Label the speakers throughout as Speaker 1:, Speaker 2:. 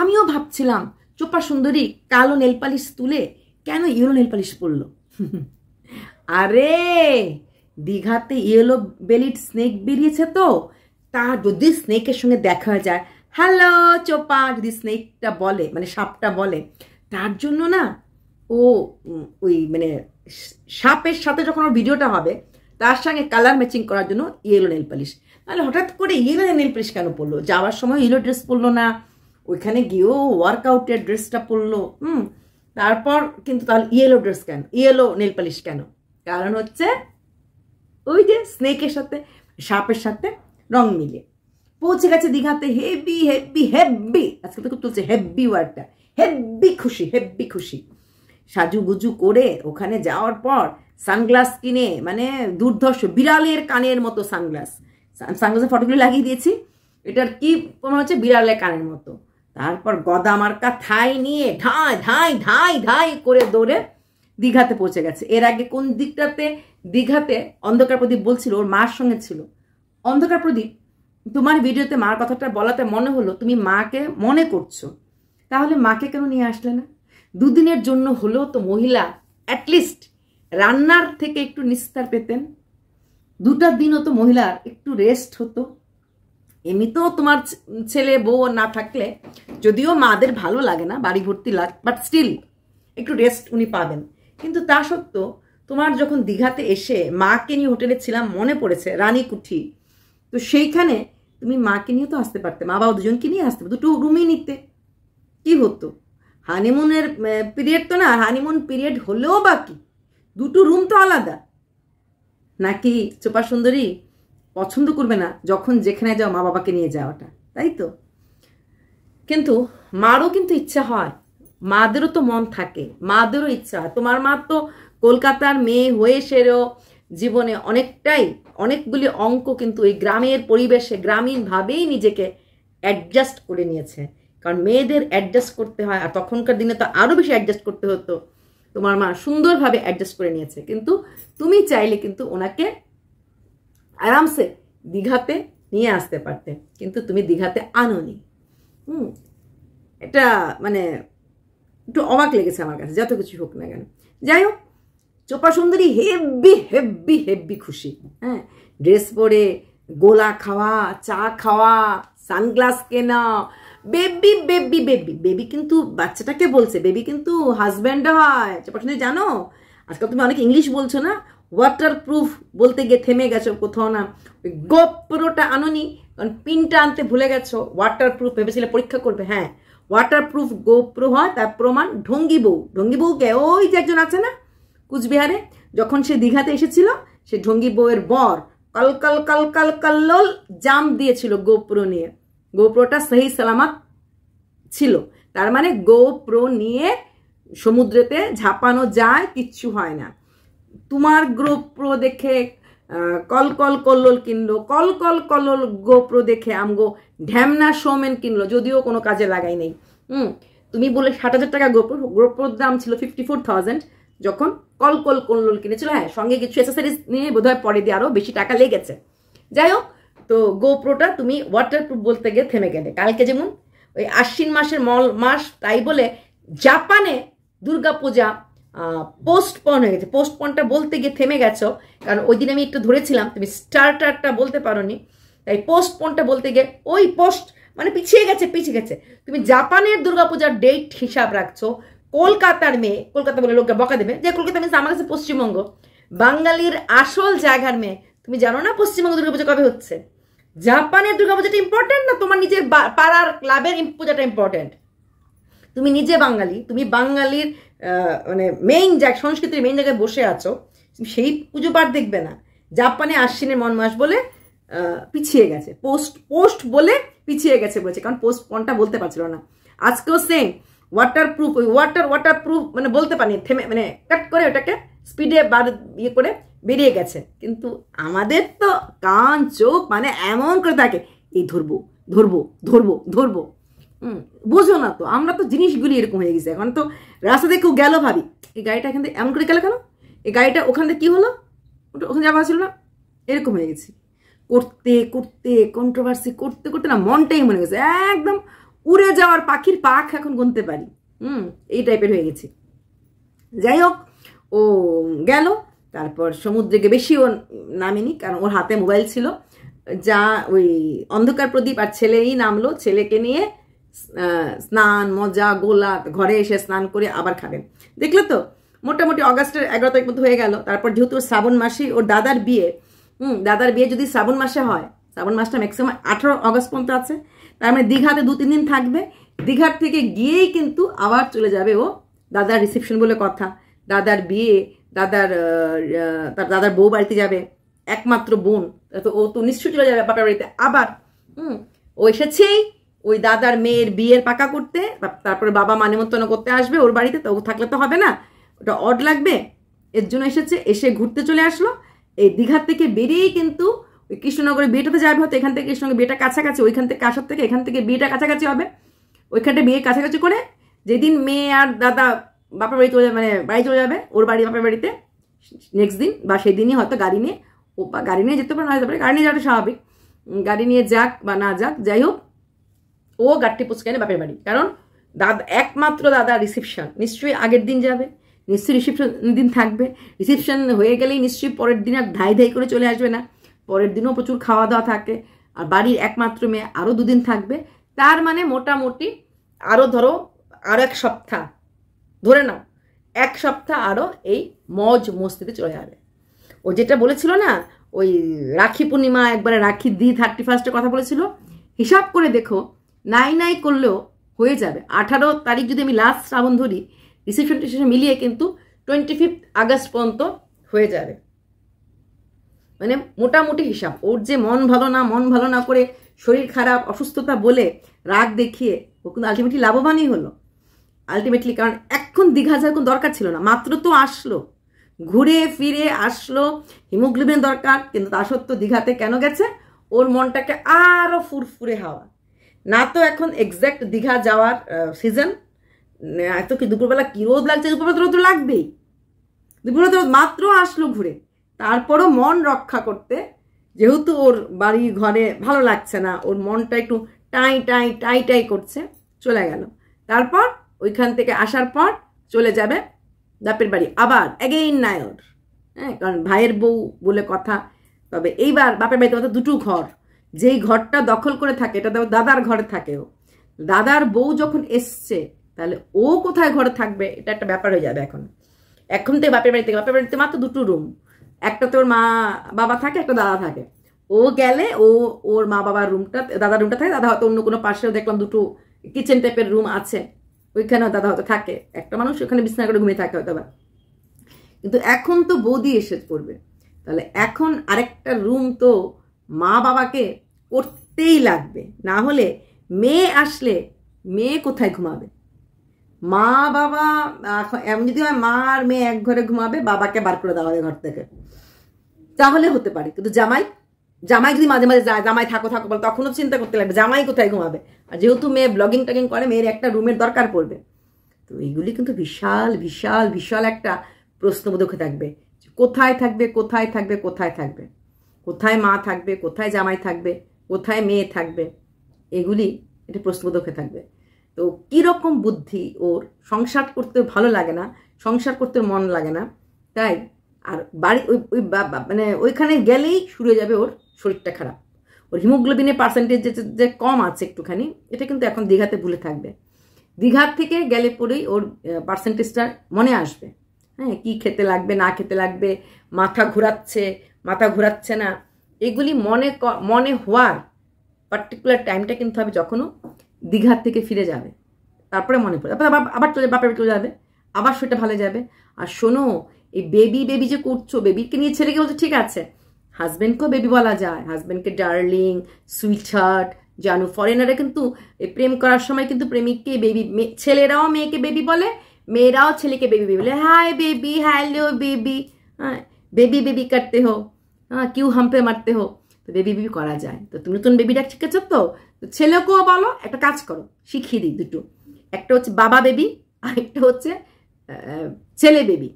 Speaker 1: আমিও ভাবছিলাম চোপা সুন্দরী কালো নেলপালিশ তুলে কেন ইয়েলো নেলপালিশ পরল আরে দীঘাতে ইয়েলো বেলিড স্নেক বেরিয়েছে তো তার যদি স্নেকের সঙ্গে দেখা যায় হ্যালো চোপা যদি স্নেকটা বলে মানে সাপটা বলে তার জন্য না ও ওই মানে সাপের সাথে যখন ওর ভিডিওটা হবে তার সঙ্গে কালার ম্যাচিং করার জন্য ইয়েলো নেলপালিশ তাহলে হঠাৎ করে ইয়েলো নেলপালিশ কেন পরলো যাওয়ার সময় ইয়েলো ড্রেস পরলো না ওইখানে গিয়েও ওয়ার্কআউটের ড্রেসটা পরলো হুম তারপর কিন্তু তাহলে ইয়েলো ড্রেস কেন ইয়েলো নেল পালিশ কেন কারণ হচ্ছে ওই যে স্নেকের সাথে সাপের সাথে রং মিলে পৌঁছে গেছে দীঘাতে হেভি হেভি হেভি আজকে তো খুব তুলছে হেভি ওয়ার্ডটা হেভি খুশি হেভি খুশি সাজুগুজু করে ওখানে যাওয়ার পর সানগ্লাস কিনে মানে দুর্ধর্ষ বিড়ালের কানের মতো সানগ্লাস সানগ্লাসের ফটোগুলো লাগিয়ে দিয়েছি এটার কি মনে হচ্ছে বিড়ালের কানের মতো তারপর গদা মার্কা থাই নিয়ে ঢাই ঢাই ঢাই ঢাই করে দৌড়ে দীঘাতে পৌঁছে গেছে এর আগে কোন দিকটাতে দীঘাতে অন্ধকার প্রদীপ বলছিল ওর মার সঙ্গে ছিল অন্ধকার প্রদীপ তোমার ভিডিওতে মার কথাটা বলাতে মনে হলো তুমি মাকে মনে করছো তাহলে মাকে কেন নিয়ে আসলে না দুদিনের জন্য হলেও তো মহিলা অ্যাটলিস্ট রান্নার থেকে একটু নিস্তার পেতেন দুটার দিনও তো মহিলার একটু রেস্ট হতো এমনিতেও তোমার ছেলে বউ না থাকলে যদিও মাদের ভালো লাগে না বাড়ি ভর্তি লাগ বাট স্টিল একটু রেস্ট উনি পাবেন কিন্তু তা সত্ত্বেও তোমার যখন দীঘাতে এসে মাকে নিয়ে হোটেলে ছিলাম মনে পড়েছে রানী কুঠি তো সেইখানে তুমি মাকে নিয়ে তো আসতে পারতে মা বাবা দুজনকে নিয়ে আসতে দুটো রুমই নিতে কি হতো হানিমুনের পিরিয়ড তো না হানিমুন পিরিয়ড হলেও বাকি দুটো রুম তো আলাদা নাকি চোপা সুন্দরী পছন্দ করবে না যখন যেখানে যাও মা বাবাকে নিয়ে যাওয়াটা তাই তো কিন্তু মারও কিন্তু ইচ্ছা হয় মাদেরও তো মন থাকে মাদেরও ইচ্ছা হয় তোমার মা তো কলকাতার মেয়ে হয়ে সেরেও জীবনে অনেকটাই অনেকগুলি অঙ্ক কিন্তু ওই গ্রামের পরিবেশে গ্রামীণভাবেই নিজেকে অ্যাডজাস্ট করে নিয়েছে কারণ মেয়েদের অ্যাডজাস্ট করতে হয় আর তখনকার দিনে তো আরও বেশি অ্যাডজাস্ট করতে হতো তোমার মা সুন্দরভাবে অ্যাডজাস্ট করে নিয়েছে কিন্তু তুমি চাইলে কিন্তু ওনাকে আরামসে দীঘাতে নিয়ে আসতে পারতে কিন্তু তুমি দীঘাতে আনোনি হুম এটা মানে একটু অবাক লেগেছে আমার কাছে যত কিছু হোক না কেন যাই হোক চোপা সুন্দরী হেব্বি হেব্বি হেব্বি খুশি হ্যাঁ ড্রেস পরে গোলা খাওয়া চা খাওয়া সানগ্লাস কেনা বেবি বেবি বেবি বেবি কিন্তু বাচ্চাটাকে বলছে বেবি কিন্তু হাজব্যান্ড হয় চোপা সুন্দরী জানো আজকাল তুমি অনেক ইংলিশ বলছো না ওয়াটার প্রুফ বলতে গিয়ে থেমে গেছো কোথাও না ওই গোপ্রোটা আনোনি কারণ পিনটা আনতে ভুলে গেছো ওয়াটার প্রুফ ভেবেছিলে পরীক্ষা করবে হ্যাঁ ওয়াটার প্রুফ গোপ্রো হয় তার প্রমাণ ঢঙ্গি বউ ঢঙ্গি বউকে ওই যে একজন আছে না কুচবিহারে যখন সে দীঘাতে এসেছিল সে ঢঙ্গি বউয়ের বর কলকল কলকল কল্লোল জাম দিয়েছিল গোপ্রো নিয়ে গোপ্রোটা সেই সালামাত ছিল তার মানে গোপ্রো নিয়ে সমুদ্রেতে ঝাঁপানো যায় কিচ্ছু হয় না তোমার গ্রোপ্রো দেখে কল কল কল্লোল কিনলো কল কল কল্লোল গোপ্রো দেখে আমগো ঢ্যামনা শোমেন কিনলো যদিও কোনো কাজে লাগাই নেই হুম তুমি বলে ষাট হাজার টাকা গোপ্রো গোপ্রোর দাম ছিল ফিফটি ফোর থাউজেন্ড যখন কল কল কল্লোল কিনেছিল হ্যাঁ সঙ্গে কিছু এসেসারিজ নিয়ে বোধহয় পরে দিয়ে আরও বেশি টাকা লেগেছে যাই হোক তো গোপ্রোটা তুমি ওয়াটারপ্রুফ বলতে গিয়ে থেমে গেলে কালকে যেমন ওই আশ্বিন মাসের মল মাস তাই বলে জাপানে দুর্গাপূজা পোস্টপন হয়ে গেছে পোস্টপনটা বলতে গিয়ে থেমে গেছো কারণ ওই দিন আমি একটু ধরেছিলাম তুমি স্টার্টারটা বলতে পারোনি তাই পোস্টপনটা বলতে গিয়ে ওই পোস্ট মানে পিছিয়ে গেছে পিছিয়ে গেছে তুমি জাপানের দুর্গাপূজার ডেট হিসাব রাখছো কলকাতার মেয়ে কলকাতা বলে লোককে বকা দেবে যে কলকাতা মিনস আমার কাছে পশ্চিমবঙ্গ বাঙালির আসল জায়গার মেয়ে তুমি জানো না পশ্চিমবঙ্গ দুর্গাপূজা কবে হচ্ছে জাপানের দুর্গাপূজাটা ইম্পর্টেন্ট না তোমার নিজের পাড়ার ক্লাবের পূজাটা ইম্পর্টেন্ট তুমি নিজে বাঙালি তুমি বাঙালির মানে মেইন জায়গা সংস্কৃতির মেইন জায়গায় বসে আছো সেই পুজো পাঠ দেখবে না জাপানে আশ্বিনের মন মাস বলে পিছিয়ে গেছে পোস্ট পোস্ট বলে পিছিয়ে গেছে বলছে কারণ পোস্ট পনটা বলতে পারছিল না আজকেও সেম ওয়াটার প্রুফ ওই ওয়াটার ওয়াটার প্রুফ মানে বলতে পারিনি থেমে মানে কাট করে ওটাকে স্পিডে বার ইয়ে করে বেরিয়ে গেছে কিন্তু আমাদের তো কান চোখ মানে এমন করে থাকে এই ধরবো ধরবো ধরবো ধরবো বোঝো না তো আমরা তো জিনিসগুলি এরকম হয়ে গেছে এখন তো রাস্তা দিয়ে কেউ গেল ভাবি এই গাড়িটা এখান থেকে এমন করে গেল কেন এই গাড়িটা ওখান থেকে কী হলো ওটা ওখানে যাওয়া ছিল না এরকম হয়ে গেছি করতে করতে কন্ট্রোভার্সি করতে করতে না মনটাই মনে গেছে একদম উড়ে যাওয়ার পাখির পাখ এখন গুনতে পারি হুম এই টাইপের হয়ে গেছে যাই হোক ও গেল তারপর সমুদ্রেকে বেশি ও নামেনি কারণ ওর হাতে মোবাইল ছিল যা ওই অন্ধকার প্রদীপ আর ছেলেই নামলো ছেলেকে নিয়ে স্নান মজা গোলা ঘরে এসে স্নান করে আবার খাবেন দেখলে তো মোটামুটি অগাস্টের এগারো তারিখ মধ্যে হয়ে গেল তারপর যেহেতু শ্রাবণ মাসেই ওর দাদার বিয়ে হুম দাদার বিয়ে যদি শ্রাবণ মাসে হয় শ্রাবণ মাসটা ম্যাক্সিমাম আঠেরো অগস্ট পর্যন্ত আছে তার মানে দীঘাতে দু তিন দিন থাকবে দীঘার থেকে গিয়েই কিন্তু আবার চলে যাবে ও দাদার রিসেপশন বলে কথা দাদার বিয়ে দাদার তার দাদার বউ বাড়িতে যাবে একমাত্র বোন তো ও তো নিশ্চয়ই চলে যাবে বাপের বাড়িতে আবার হুম ও এসেছেই ওই দাদার মেয়ের বিয়ের পাকা করতে তারপরে বাবা মানে মতন করতে আসবে ওর বাড়িতে তো থাকলে তো হবে না ওটা অড লাগবে এর জন্য এসেছে এসে ঘুরতে চলে আসলো এই দীঘার থেকে বেরিয়েই কিন্তু ওই কৃষ্ণনগরে বিয়েটাতে যাবে হয়তো এখান থেকে কৃষ্ণনগর বিয়েটা কাছাকাছি ওইখান থেকে কাছার থেকে এখান থেকে বিয়েটা কাছাকাছি হবে ওইখানটা বিয়ে কাছাকাছি করে যেদিন মেয়ে আর দাদা বাপের বাড়ি চলে যাবে মানে বাড়ি চলে যাবে ওর বাড়ি বাপের বাড়িতে নেক্সট দিন বা সেদিনই হয়তো গাড়ি নিয়ে ও বা গাড়ি নিয়ে যেতে পারে না যেতে পারে গাড়ি নিয়ে যাওয়াটা স্বাভাবিক গাড়ি নিয়ে যাক বা না যাক যাই হোক ও পুচকে এনে বাপের বাড়ি কারণ দাদা একমাত্র দাদা রিসেপশন নিশ্চয়ই আগের দিন যাবে নিশ্চয়ই রিসেপশন দিন থাকবে রিসেপশন হয়ে গেলেই নিশ্চয়ই পরের দিন আর ধাই ধাই করে চলে আসবে না পরের দিনও প্রচুর খাওয়া দাওয়া থাকে আর বাড়ির একমাত্র মেয়ে আরও দুদিন থাকবে তার মানে মোটামুটি আরও ধরো আরও এক সপ্তাহ ধরে নাও এক সপ্তাহ আরও এই মজ মস্তিতে চলে যাবে ও যেটা বলেছিল না ওই রাখি পূর্ণিমা একবারে রাখি দি থার্টি ফার্স্টের কথা বলেছিল হিসাব করে দেখো নাই নাই করলেও হয়ে যাবে আঠারো তারিখ যদি আমি লাস্ট শ্রাবণ ধরি রিসেপশন টিসেপশন মিলিয়ে কিন্তু টোয়েন্টি ফিফথ আগস্ট পর্যন্ত হয়ে যাবে মানে মোটামুটি হিসাব ওর যে মন ভালো না মন ভালো না করে শরীর খারাপ অসুস্থতা বলে রাগ দেখিয়ে ও কিন্তু আলটিমেটলি লাভবানই হলো আলটিমেটলি কারণ এখন দীঘা যাওয়ার কোনো দরকার ছিল না মাত্র তো আসলো ঘুরে ফিরে আসলো হিমোগ্লোবিন দরকার কিন্তু তা সত্ত্বেও দীঘাতে কেন গেছে ওর মনটাকে আরও ফুরফুরে হাওয়া না তো এখন এক্স্যাক্ট দীঘা যাওয়ার সিজন এত কি দুপুরবেলা কি রোদ লাগছে দুপুরবেলা রোদ লাগবেই দুপুরে তো মাত্র আসলো ঘুরে তারপরও মন রক্ষা করতে যেহেতু ওর বাড়ি ঘরে ভালো লাগছে না ওর মনটা একটু টাই টাই টাই টাই করছে চলে গেল তারপর ওইখান থেকে আসার পর চলে যাবে বাপের বাড়ি আবার অ্যাগেইন নায়র হ্যাঁ কারণ ভাইয়ের বউ বলে কথা তবে এইবার বাপের বাড়িতে মতো দুটো ঘর যেই ঘরটা দখল করে থাকে এটা দাদার ঘরে থাকেও দাদার বউ যখন এসছে তাহলে ও কোথায় ঘরে থাকবে এটা একটা ব্যাপার হয়ে যাবে এখন এখন তো বাপের বাড়িতে বাপের বাড়িতে মাত্র দুটো রুম একটা তোর মা বাবা থাকে একটা দাদা থাকে ও গেলে ও ওর মা বাবার রুমটা দাদার রুমটা থাকে দাদা হয়তো অন্য কোনো পাশেও দেখলাম দুটো কিচেন টাইপের রুম আছে ওইখানেও দাদা হয়তো থাকে একটা মানুষ ওখানে বিছনা করে ঘুমিয়ে থাকে হয়তো বা কিন্তু এখন তো বৌদি এসে পড়বে তাহলে এখন আরেকটা রুম তো মা বাবাকে করতেই লাগবে না হলে মেয়ে আসলে মেয়ে কোথায় ঘুমাবে মা বাবা এমন যদি হয় মা আর মেয়ে এক ঘরে ঘুমাবে বাবাকে বার করে দেওয়া হবে ঘর থেকে তাহলে হতে পারে কিন্তু জামাই জামাই যদি মাঝে মাঝে যায় জামাই থাকো থাকো বলে তখনও চিন্তা করতে লাগবে জামাই কোথায় ঘুমাবে আর যেহেতু মেয়ে ব্লগিং টগিং করে মেয়ের একটা রুমের দরকার পড়বে তো এইগুলি কিন্তু বিশাল বিশাল বিশাল একটা প্রশ্নবোধক থাকবে কোথায় থাকবে কোথায় থাকবে কোথায় থাকবে কোথায় মা থাকবে কোথায় জামাই থাকবে কোথায় মেয়ে থাকবে এগুলি এটা প্রশ্নবোধকে থাকবে তো কীরকম বুদ্ধি ওর সংসার করতে ভালো লাগে না সংসার করতে মন লাগে না তাই আর বাড়ি ওই ওই মানে ওইখানে গেলেই শুরু হয়ে যাবে ওর শরীরটা খারাপ ওর হিমোগ্লোবিনের পার্সেন্টেজ যে কম আছে একটুখানি এটা কিন্তু এখন দীঘাতে ভুলে থাকবে দীঘার থেকে গেলে পরেই ওর পার্সেন্টেজটা মনে আসবে হ্যাঁ কী খেতে লাগবে না খেতে লাগবে মাথা ঘোরাচ্ছে মাথা ঘুরাচ্ছে না এগুলি মনে মনে হওয়ার পার্টিকুলার টাইমটা কিন্তু হবে যখনও দীঘার থেকে ফিরে যাবে তারপরে মনে পড়ে তারপরে আবার চলে বাপের চলে যাবে আবার সেটা ভালো যাবে আর শোনো এই বেবি বেবি যে করছো বেবিকে নিয়ে ছেলেকে বলছো ঠিক আছে হাজব্যান্ডকেও বেবি বলা যায় হাজব্যান্ডকে ডার্লিং সুইটহার্ট জানু ফরেনারে কিন্তু প্রেম করার সময় কিন্তু প্রেমিককে বেবি ছেলেরাও মেয়েকে বেবি বলে মেয়েরাও ছেলেকে বেবি বেবি বলে হাই বেবি হ্যালো বেবি হ্যাঁ বেবি বেবি করতে হোক হ্যাঁ কিউ হাম্পে মারতে হোক তো বেবি বেবি করা যায় তো তুমি নতুন বেবি ডাক শিখেছ তো ছেলেকেও বলো একটা কাজ করো শিখিয়ে দিই দুটো একটা হচ্ছে বাবা বেবি আর একটা হচ্ছে ছেলে বেবি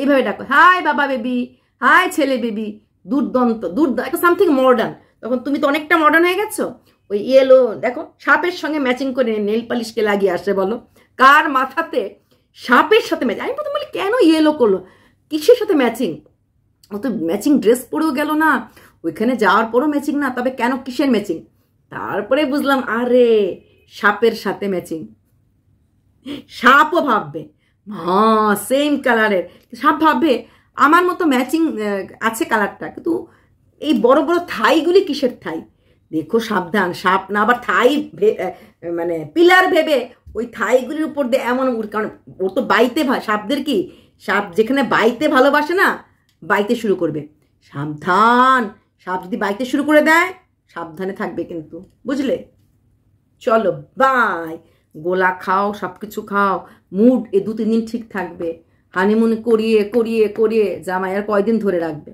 Speaker 1: এইভাবে ডাকো হাই বাবা বেবি হাই ছেলে বেবি দুর্দন্ত দুর্দ একটা সামথিং মডার্ন তখন তুমি তো অনেকটা মডার্ন হয়ে গেছো ওই ইয়েলো দেখো সাপের সঙ্গে ম্যাচিং করে নেল পালিশকে লাগিয়ে আসে বলো কার মাথাতে সাপের সাথে ম্যাচিং আমি প্রথম বলি কেন ইয়েলো করলো কিসের সাথে ম্যাচিং ও তো ম্যাচিং ড্রেস পরেও গেল না ওইখানে যাওয়ার পরও ম্যাচিং না তবে কেন কিসের ম্যাচিং তারপরে বুঝলাম আরে সাপের সাথে ম্যাচিং সাপও ভাববে হ্যাঁ সেম কালারের সাপ ভাববে আমার মতো ম্যাচিং আছে কালারটা কিন্তু এই বড় বড় থাইগুলি কিসের থাই দেখো সাবধান সাপ না আবার থাই মানে পিলার ভেবে ওই থাইগুলির উপর দিয়ে এমন কারণ ওর তো বাইতে সাপদের কি সাপ যেখানে বাইতে ভালোবাসে না বাইতে শুরু করবে সাবধান সাপ যদি বাইতে শুরু করে দেয় সাবধানে থাকবে কিন্তু বুঝলে চলো বাই গোলা খাও সব কিছু খাও মুড এ দু তিন দিন ঠিক থাকবে হানিমুন করিয়ে করিয়ে করিয়ে জামাই আর কয়দিন ধরে রাখবে